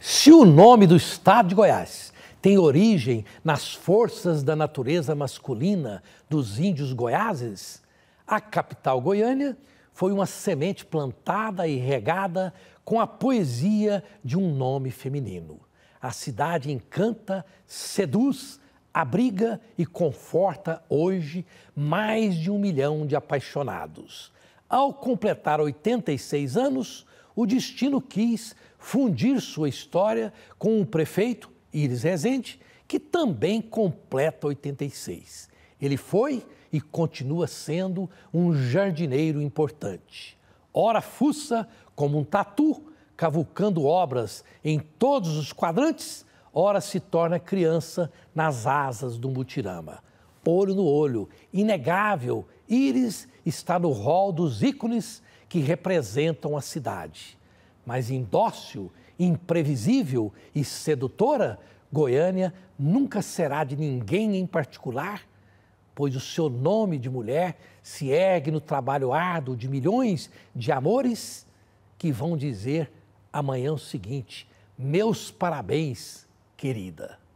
Se o nome do estado de Goiás tem origem nas forças da natureza masculina dos índios goiáses, a capital Goiânia foi uma semente plantada e regada com a poesia de um nome feminino. A cidade encanta, seduz, abriga e conforta hoje mais de um milhão de apaixonados. Ao completar 86 anos, o destino quis fundir sua história com o prefeito Iris Rezende, que também completa 86. Ele foi e continua sendo um jardineiro importante. Ora fuça como um tatu, cavucando obras em todos os quadrantes, ora se torna criança nas asas do mutirama. Olho no olho, inegável Íris está no rol dos ícones que representam a cidade. Mas indócil, imprevisível e sedutora, Goiânia nunca será de ninguém em particular, pois o seu nome de mulher se ergue no trabalho árduo de milhões de amores que vão dizer amanhã o seguinte: meus parabéns, querida.